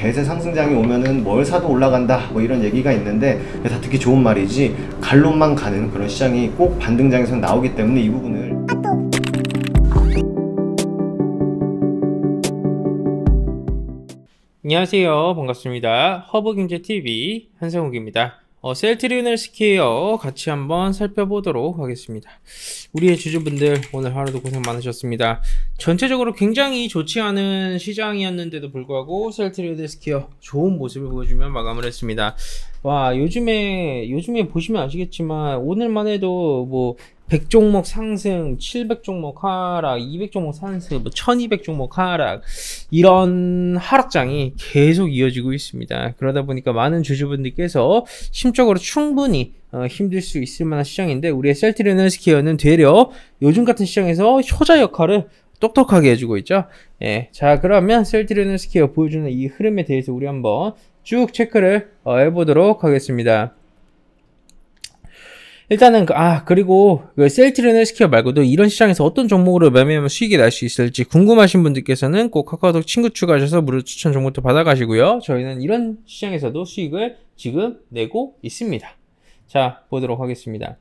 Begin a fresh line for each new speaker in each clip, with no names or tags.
대세 상승장이 오면은 뭘 사도 올라간다 뭐 이런 얘기가 있는데 다 듣기 좋은 말이지 갈론만 가는 그런 시장이 꼭 반등장에서 나오기 때문에 이 부분을 안녕하세요 반갑습니다 허브경제TV 한성욱입니다 어, 셀트리온을 스퀘어 같이 한번 살펴보도록 하겠습니다. 우리의 주주분들 오늘 하루도 고생 많으셨습니다. 전체적으로 굉장히 좋지 않은 시장이었는데도 불구하고 셀트리온 스퀘어 좋은 모습을 보여주며 마감을 했습니다. 와 요즘에 요즘에 보시면 아시겠지만 오늘만 해도 뭐 100종목 상승, 700종목 하락, 200종목 상승, 뭐 1200종목 하락 이런 하락장이 계속 이어지고 있습니다. 그러다 보니까 많은 주주분들께서 심적으로 충분히 어, 힘들 수 있을 만한 시장인데 우리의 셀트리온 스케어는 되려 요즘 같은 시장에서 효자 역할을 똑똑하게 해주고 있죠. 예. 자, 그러면 셀트리온 스케어 보여주는 이 흐름에 대해서 우리 한번 쭉 체크를 어, 해보도록 하겠습니다. 일단은 그, 아 그리고 그 셀트리 헬스케어 말고도 이런 시장에서 어떤 종목으로 매매하면 수익이 날 수 있을지 궁금하신 분들께서는 꼭 카카오톡 친구 추가하셔서 무료 추천 종목도 받아가시고요. 저희는 이런 시장에서도 수익을 지금 내고 있습니다. 자 보도록 하겠습니다.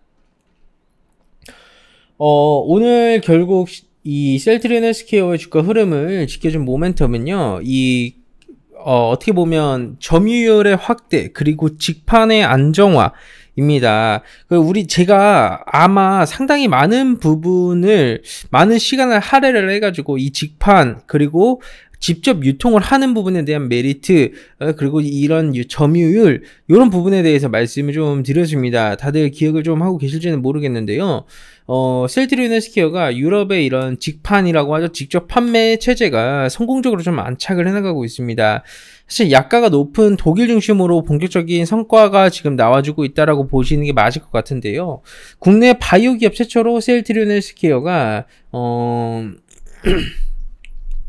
어 오늘 결국 이 셀트리 헬스케어의 주가 흐름을 지켜준 모멘텀은요. 이 어, 어떻게 보면 점유율의 확대 그리고 직판의 안정화 입니다. 그 우리 제가 아마 상당히 많은 부분을 많은 시간을 할애를 해가지고 이 직판 그리고 직접 유통을 하는 부분에 대한 메리트 어, 그리고 이런 점유율 이런 부분에 대해서 말씀을 좀 드렸습니다. 다들 기억을 좀 하고 계실지는 모르겠는데요. 어, 셀트리 유네스케어가 유럽의 이런 직판이라고 하죠. 직접 판매 체제가 성공적으로 좀 안착을 해나가고 있습니다. 사실 약가가 높은 독일 중심으로 본격적인 성과가 지금 나와주고 있다라고 보시는 게 맞을 것 같은데요. 국내 바이오 기업 최초로 셀트리 유네스케어가 어...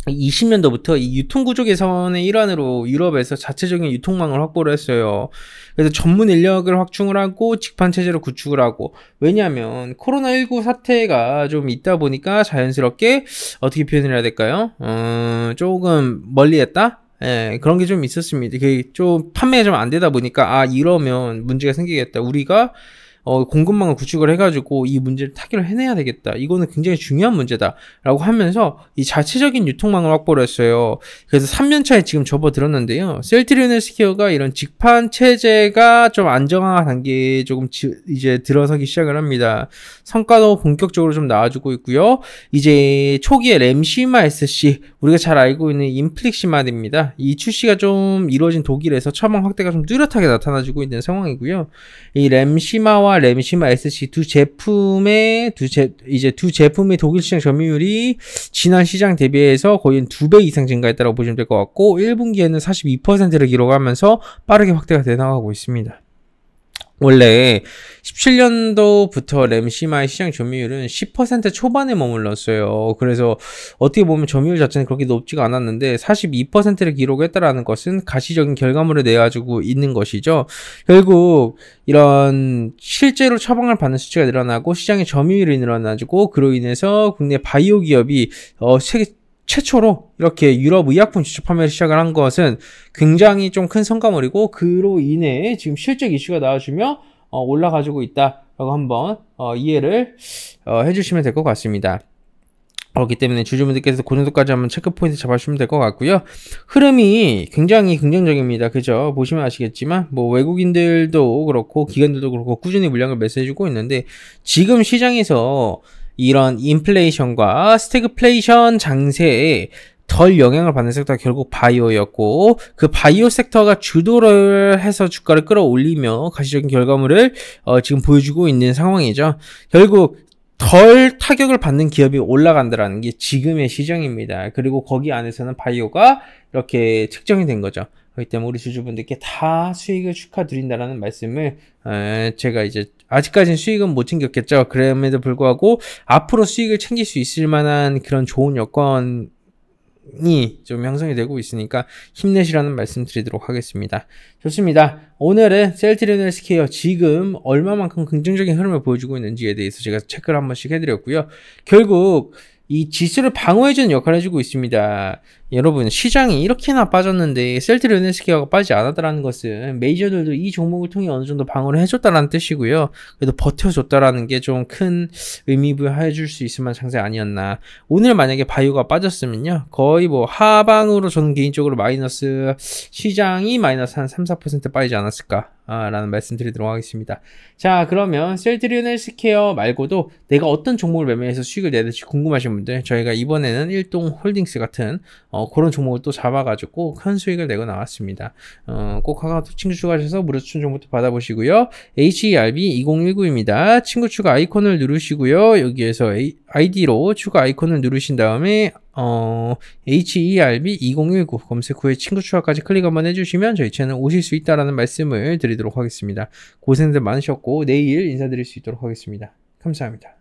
20년도부터 이 유통구조 개선의 일환으로 유럽에서 자체적인 유통망을 확보를 했어요. 그래서 전문 인력을 확충을 하고 직판체제를 구축을 하고 왜냐하면 코로나19 사태가 좀 있다 보니까 자연스럽게 어떻게 표현을 해야 될까요? 어, 조금 멀리했다? 예, 그런 게 좀 있었습니다. 그 좀 판매가 좀 안 되다 보니까 아 이러면 문제가 생기겠다. 우리가 어, 공급망을 구축을 해가지고 이 문제를 타결을 해내야 되겠다. 이거는 굉장히 중요한 문제다라고 하면서 이 자체적인 유통망을 확보를 했어요. 그래서 3년 차에 지금 접어들었는데요. 셀트리온헬스퀘어가 이런 직판 체제가 좀 안정화 단계에 조금 지, 이제 들어서기 시작을 합니다. 성과도 본격적으로 좀 나와주고 있고요. 이제 초기에 램시마 SC 우리가 잘 알고 있는 인플릭시마입니다. 이 출시가 좀 이루어진 독일에서 처방 확대가 좀 뚜렷하게 나타나지고 있는 상황이고요. 이 램시마와 시마와 램시마 SC 두 제품의 두 제, 이제 두 제품의 독일 시장 점유율이 지난 시장 대비해서 거의 두 배 이상 증가했다고 보시면 될 것 같고 1분기에는 42%를 기록하면서 빠르게 확대가 되 나가고 있습니다. 원래 17년도부터 램시마의 시장 점유율은 10% 초반에 머물렀어요. 그래서 어떻게 보면 점유율 자체는 그렇게 높지가 않았는데 42%를 기록했다라는 것은 가시적인 결과물을 내가지고 있는 것이죠. 결국 이런 실제로 처방을 받는 수치가 늘어나고 시장의 점유율이 늘어나지고 그로 인해서 국내 바이오 기업이 어, 세계 최초로 이렇게 유럽 의약품 주축 판매를 시작을 한 것은 굉장히 좀 큰 성과물이고 그로 인해 지금 실적 이슈가 나와주며 어, 올라가지고 있다라고 한번 어, 이해를 어, 해주시면 될 것 같습니다. 그렇기 때문에 주주분들께서 고그 정도까지 한번 체크 포인트 잡아주시면 될 것 같고요. 흐름이 굉장히 긍정적입니다. 그죠? 보시면 아시겠지만 뭐 외국인들도 그렇고 기관들도 그렇고 꾸준히 물량을 매수해주고 있는데 지금 시장에서 이런 인플레이션과 스태그플레이션 장세에 덜 영향을 받는 섹터가 결국 바이오였고 그 바이오 섹터가 주도를 해서 주가를 끌어올리며 가시적인 결과물을 어, 지금 보여주고 있는 상황이죠. 결국 덜 타격을 받는 기업이 올라간다라는 게 지금의 시장입니다. 그리고 거기 안에서는 바이오가 이렇게 측정이 된 거죠. 그렇기 때문에 우리 주주분들께 다 수익을 축하드린다라는 말씀을 제가 이제 아직까지는 수익은 못 챙겼겠죠. 그럼에도 불구하고 앞으로 수익을 챙길 수 있을 만한 그런 좋은 여건 이좀 형성이 되고 있으니까 힘내시라는 말씀 드리도록 하겠습니다. 좋습니다. 오늘은 셀트리널스케어 지금 얼마만큼 긍정적인 흐름을 보여주고 있는지에 대해서 제가 체크를 한 번씩 해드렸고요. 결국 이 지수를 방어해주는 역할을 해주고 있습니다. 여러분 시장이 이렇게나 빠졌는데 셀트리 온행스키가 빠지지 않았다는 것은 메이저들도 이 종목을 통해 어느 정도 방어를 해줬다는 라 뜻이고요. 그래도 버텨줬다라는 게 좀 큰 의미 부여해줄 수 있을 만한 상세 아니었나. 오늘 만약에 바이오가 빠졌으면요. 거의 뭐 하방으로 저는 개인적으로 마이너스 시장이 마이너스 한 3, 4% 빠지지 않았을까. 라는 말씀 드리도록 하겠습니다. 자 그러면 셀트리온 헬스케어 말고도 내가 어떤 종목을 매매해서 수익을 내야 될지 궁금하신 분들 저희가 이번에는 일동 홀딩스 같은 어, 어, 그런 종목을 또 잡아가지고 큰 수익을 내고 나왔습니다. 어, 꼭 카카오톡 친구 추가하셔서 무료 추천 정보도 받아보시고요. HERB 2019입니다. 친구 추가 아이콘을 누르시고요. 여기에서 A, 아로 추가 아이콘을 누르신 다음에 어, HERB 2019 검색 후에 친구 추가까지 클릭 한번 해주시면 저희 채널 오실 수 있다라는 말씀을 드리도록 하겠습니다. 고생들 많으셨고 내일 인사드릴 수 있도록 하겠습니다. 감사합니다.